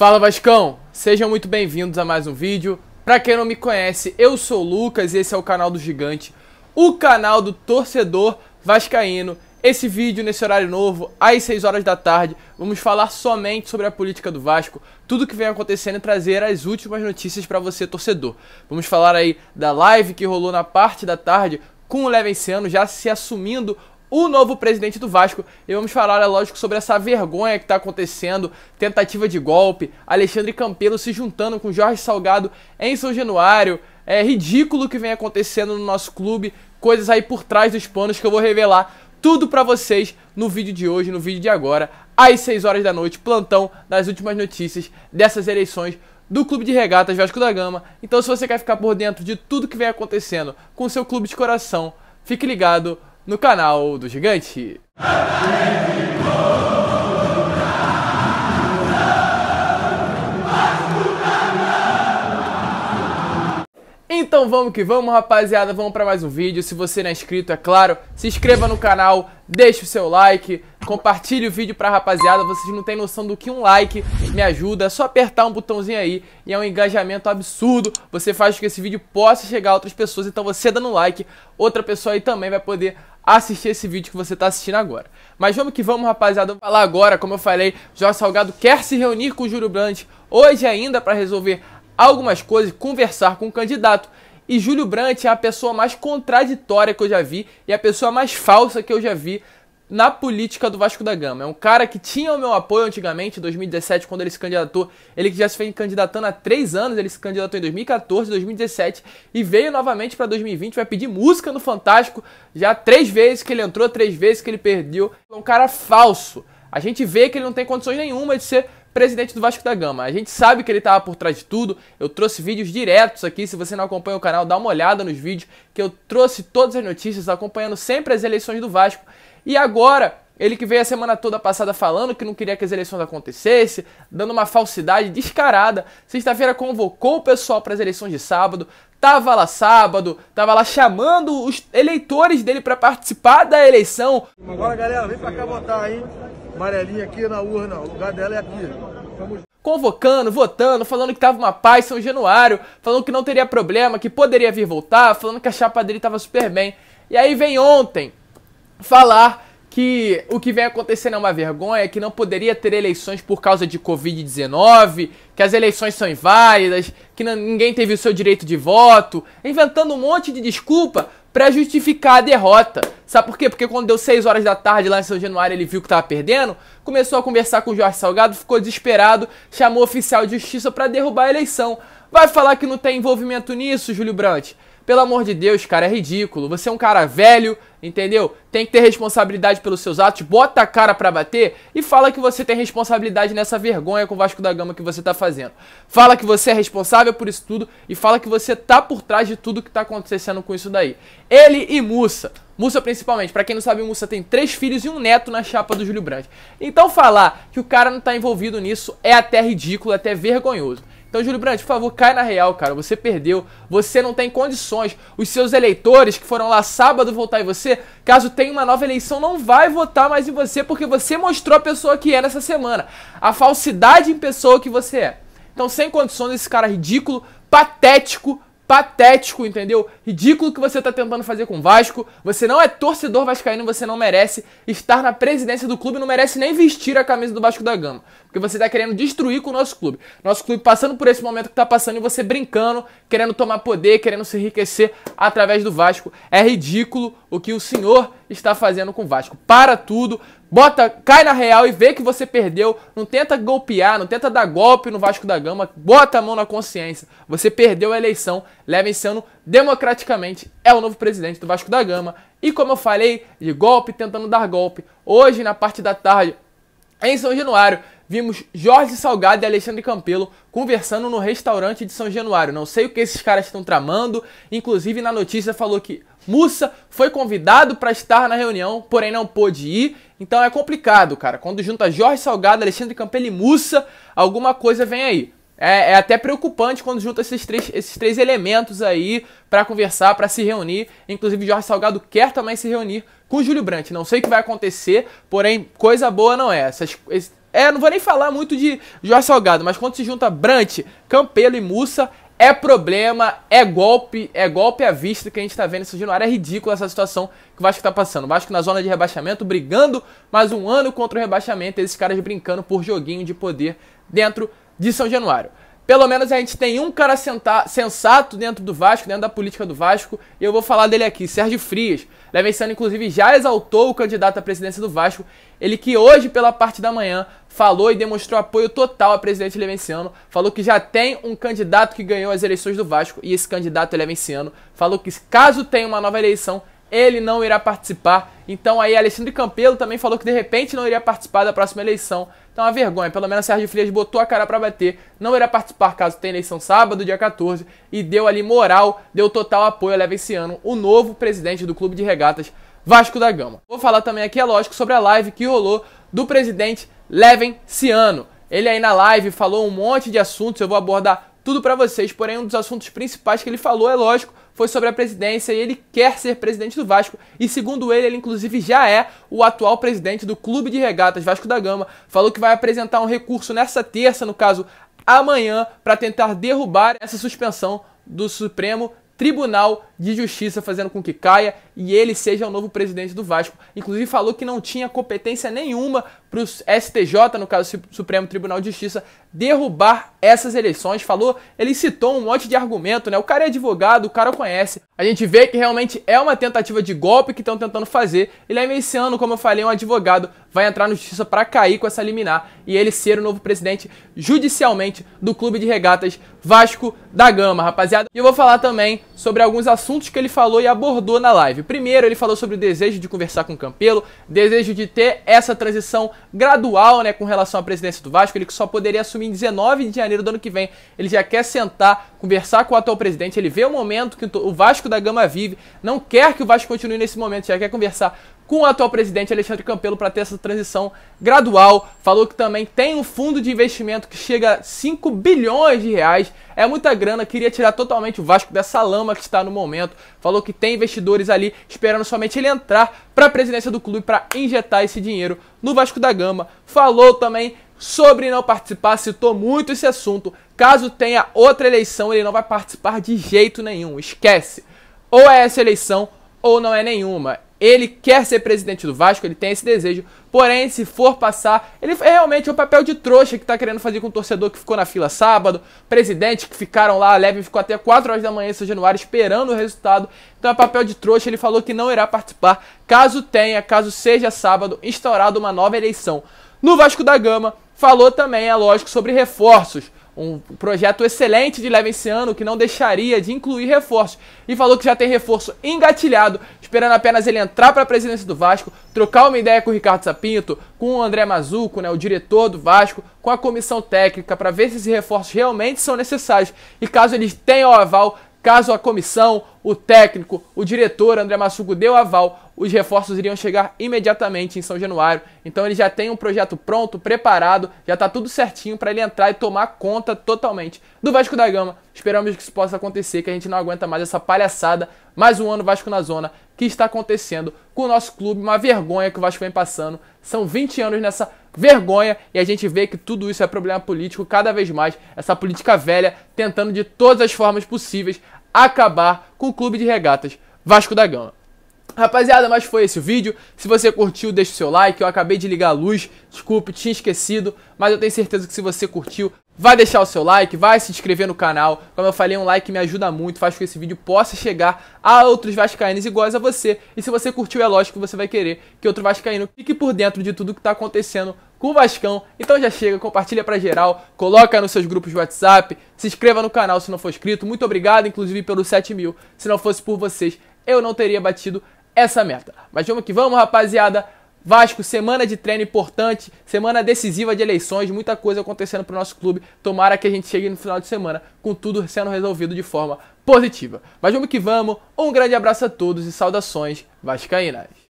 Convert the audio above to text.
Fala Vascão, sejam muito bem-vindos a mais um vídeo. Para quem não me conhece, eu sou o Lucas e esse é o canal do Gigante, o canal do torcedor vascaíno. Esse vídeo nesse horário novo, às 6 horas da tarde, vamos falar somente sobre a política do Vasco, tudo que vem acontecendo e trazer as últimas notícias para você torcedor. Vamos falar aí da live que rolou na parte da tarde com o Levenciano já se assumindo o novo presidente do Vasco. E vamos falar, é lógico, sobre essa vergonha que está acontecendo, tentativa de golpe, Alexandre Campelo se juntando com Jorge Salgado em São Januário. É ridículo o que vem acontecendo no nosso clube, coisas aí por trás dos panos que eu vou revelar tudo para vocês no vídeo de hoje, no vídeo de agora, às 6 horas da noite, plantão das últimas notícias dessas eleições do Clube de Regatas Vasco da Gama. Então, se você quer ficar por dentro de tudo que vem acontecendo com o seu clube de coração, fique ligado no canal do Gigante. Então vamos que vamos, rapaziada, vamos para mais um vídeo. Se você não é inscrito, é claro, se inscreva no canal, deixe o seu like, compartilhe o vídeo pra rapaziada. Vocês não têm noção do que um like me ajuda. É só apertar um botãozinho aí e é um engajamento absurdo. Você faz com que esse vídeo possa chegar a outras pessoas. Então você dando like, outra pessoa aí também vai poder assistir esse vídeo que você está assistindo agora. Mas vamos que vamos, rapaziada. Vamos falar agora, como eu falei, Jorge Salgado quer se reunir com o Júlio Brandt hoje ainda para resolver algumas coisas, conversar com o candidato. E Júlio Brandt é a pessoa mais contraditória que eu já vi e a pessoa mais falsa que eu já vi na política do Vasco da Gama. É um cara que tinha o meu apoio antigamente, em 2017, quando ele se candidatou. Ele que já se foi candidatando há três anos, ele se candidatou em 2014, 2017 e veio novamente para 2020. Vai pedir música no Fantástico já três vezes que ele entrou, três vezes que ele perdeu. É um cara falso. A gente vê que ele não tem condições nenhuma de ser presidente do Vasco da Gama. A gente sabe que ele estava por trás de tudo. Eu trouxe vídeos diretos aqui. Se você não acompanha o canal, dá uma olhada nos vídeos que eu trouxe todas as notícias, acompanhando sempre as eleições do Vasco. E agora, ele que veio a semana toda passada falando que não queria que as eleições acontecessem, dando uma falsidade descarada. Sexta-feira convocou o pessoal para as eleições de sábado. Tava lá sábado, tava lá chamando os eleitores dele para participar da eleição. Agora, galera, vem para cá votar, hein? Amarelinha aqui na urna, o lugar dela é aqui. Convocando, votando, falando que tava uma paz São Januário, falando que não teria problema, que poderia vir voltar, falando que a chapa dele tava super bem. E aí vem ontem falar que o que vem acontecendo é uma vergonha, que não poderia ter eleições por causa de Covid-19, que as eleições são inválidas, que ninguém teve o seu direito de voto, inventando um monte de desculpa para justificar a derrota. Sabe por quê? Porque quando deu 6 horas da tarde lá em São Januário, ele viu que tava perdendo, começou a conversar com o Jorge Salgado, ficou desesperado, chamou o oficial de justiça para derrubar a eleição. Vai falar que não tem envolvimento nisso, Júlio Brandt? Pelo amor de Deus, cara, é ridículo. Você é um cara velho, entendeu? Tem que ter responsabilidade pelos seus atos, bota a cara para bater e fala que você tem responsabilidade nessa vergonha com o Vasco da Gama que você tá fazendo. Fala que você é responsável por isso tudo e fala que você tá por trás de tudo que tá acontecendo com isso daí. Ele e Mussa. Mussa principalmente, para quem não sabe, Mussa tem três filhos e um neto na chapa do Júlio Brandt. Então falar que o cara não tá envolvido nisso é até ridículo, é até vergonhoso. Então, Júlio Brandt, por favor, cai na real, cara. Você perdeu. Você não tem condições. Os seus eleitores que foram lá sábado votar em você, caso tenha uma nova eleição, não vai votar mais em você porque você mostrou a pessoa que é nessa semana. A falsidade em pessoa que você é. Então, sem condições, esse cara ridículo, patético, patético, entendeu? Ridículo que você tá tentando fazer com o Vasco. Você não é torcedor vascaíno, você não merece estar na presidência do clube, não merece nem vestir a camisa do Vasco da Gama. Porque você está querendo destruir com o nosso clube. Nosso clube passando por esse momento que está passando e você brincando, querendo tomar poder, querendo se enriquecer através do Vasco. É ridículo o que o senhor está fazendo com o Vasco. Para tudo, bota, cai na real e vê que você perdeu. Não tenta golpear, não tenta dar golpe no Vasco da Gama. Bota a mão na consciência. Você perdeu a eleição. Leva esse ano democraticamente. É o novo presidente do Vasco da Gama. E como eu falei, de golpe tentando dar golpe. Hoje, na parte da tarde, em São Januário, vimos Jorge Salgado e Alexandre Campelo conversando no restaurante de São Januário. Não sei o que esses caras estão tramando. Inclusive, na notícia falou que Mussa foi convidado para estar na reunião, porém não pôde ir. Então é complicado, cara. Quando junta Jorge Salgado, Alexandre Campelo e Mussa, alguma coisa vem aí. É, é, até preocupante quando junta esses três, esses três elementos aí para conversar, para se reunir. Inclusive, Jorge Salgado quer também se reunir com Júlio Brandt. Não sei o que vai acontecer, porém, coisa boa não é. Essas, esse, é, não vou nem falar muito de Jorge Salgado, mas quando se junta Brant, Campelo e Mussa, é problema, é golpe, é golpe à vista que a gente está vendo surgindo no É ridícula essa situação que o Vasco está passando. O Vasco na zona de rebaixamento, brigando mais um ano contra o rebaixamento, esses caras brincando por joguinho de poder dentro de São Januário. Pelo menos a gente tem um cara sensato dentro do Vasco, dentro da política do Vasco, e eu vou falar dele aqui, Sérgio Frias. Levenciano, inclusive, já exaltou o candidato à presidência do Vasco, ele que hoje, pela parte da manhã, falou e demonstrou apoio total à presidente Levenciano, falou que já tem um candidato que ganhou as eleições do Vasco, e esse candidato é Levenciano, falou que caso tenha uma nova eleição, ele não irá participar. Então aí Alexandre Campelo também falou que de repente não iria participar da próxima eleição. É uma vergonha, pelo menos Sérgio Frias botou a cara para bater, não irá participar caso tenha eleição sábado, dia 14, e deu ali moral, deu total apoio, leva esse ano o novo presidente do Clube de Regatas, Vasco da Gama. Vou falar também aqui, é lógico, sobre a live que rolou do presidente Leven Ciano. Ele aí na live falou um monte de assuntos, eu vou abordar tudo para vocês, porém um dos assuntos principais que ele falou, é lógico, foi sobre a presidência e ele quer ser presidente do Vasco. E segundo ele, ele inclusive já é o atual presidente do Clube de Regatas Vasco da Gama. Falou que vai apresentar um recurso nessa terça, no caso amanhã, para tentar derrubar essa suspensão do Supremo Tribunal de Justiça, fazendo com que caia e ele seja o novo presidente do Vasco. Inclusive falou que não tinha competência nenhuma para o STJ, no caso Supremo Tribunal de Justiça, derrubar essas eleições. Falou, ele citou um monte de argumento, né? O cara é advogado, o cara conhece. A gente vê que realmente é uma tentativa de golpe que estão tentando fazer. E lá esse ano, como eu falei, é um advogado vai entrar na justiça para cair com essa liminar e ele ser o novo presidente judicialmente do Clube de Regatas Vasco da Gama, rapaziada. E eu vou falar também sobre alguns assuntos que ele falou e abordou na live. Primeiro, ele falou sobre o desejo de conversar com o Campelo, desejo de ter essa transição gradual, né, com relação à presidência do Vasco. Ele que só poderia assumir em 19 de janeiro do ano que vem. Ele já quer sentar, conversar com o atual presidente. Ele vê o momento que o Vasco da Gama vive, não quer que o Vasco continue nesse momento, já quer conversar com o atual presidente Alexandre Campelo para ter essa transição gradual. Falou que também tem um fundo de investimento que chega a 5 bilhões de reais. É muita grana, queria tirar totalmente o Vasco dessa lama que está no momento. Falou que tem investidores ali esperando somente ele entrar para a presidência do clube para injetar esse dinheiro no Vasco da Gama. Falou também sobre não participar, citou muito esse assunto. Caso tenha outra eleição, ele não vai participar de jeito nenhum. Esquece. Ou é essa eleição ou não é nenhuma. Ele quer ser presidente do Vasco, ele tem esse desejo. Porém, se for passar, ele é realmente o um papel de trouxa que está querendo fazer com o torcedor que ficou na fila sábado, presidente que ficaram lá, leve ficou até 4 horas da manhã em São Januário esperando o resultado. Então é papel de trouxa, ele falou que não irá participar, caso tenha, caso seja sábado, instaurado uma nova eleição. No Vasco da Gama, falou também, é lógico, sobre reforços um projeto excelente de Levenciano que não deixaria de incluir reforços e falou que já tem reforço engatilhado, esperando apenas ele entrar para a presidência do Vasco, trocar uma ideia com o Ricardo Sapinto, com o André Mazuco, né, o diretor do Vasco, com a comissão técnica para ver se esses reforços realmente são necessários e caso eles tenham o aval, Caso a comissão, o técnico, o diretor André Massugo deu aval, os reforços iriam chegar imediatamente em São Januário. Então ele já tem um projeto pronto, preparado, já está tudo certinho para ele entrar e tomar conta totalmente do Vasco da Gama. Esperamos que isso possa acontecer, que a gente não aguenta mais essa palhaçada. Mais um ano Vasco na zona que está acontecendo com o nosso clube, uma vergonha que o Vasco vem passando. São 20 anos nessa vergonha e a gente vê que tudo isso é problema político cada vez mais, essa política velha tentando de todas as formas possíveis acabar com o clube de regatas Vasco da Gama. Rapaziada, mas foi esse o vídeo. Se você curtiu, deixa o seu like. Eu acabei de ligar a luz, desculpe, tinha esquecido, mas eu tenho certeza que se você curtiu, vai deixar o seu like, vai se inscrever no canal. Como eu falei, um like me ajuda muito, faz com que esse vídeo possa chegar a outros vascaínos iguais a você. E se você curtiu, é lógico que você vai querer que outro vascaíno fique por dentro de tudo que está acontecendo com o Vascão. Então já chega, compartilha pra geral, coloca nos seus grupos de WhatsApp, se inscreva no canal se não for inscrito. Muito obrigado, inclusive, pelos 7 mil. Se não fosse por vocês, eu não teria batido essa meta. Mas vamos que vamos, rapaziada. Vasco, semana de treino importante, semana decisiva de eleições, muita coisa acontecendo pro nosso clube. Tomara que a gente chegue no final de semana com tudo sendo resolvido de forma positiva. Mas vamos que vamos. Um grande abraço a todos e saudações vascaínas.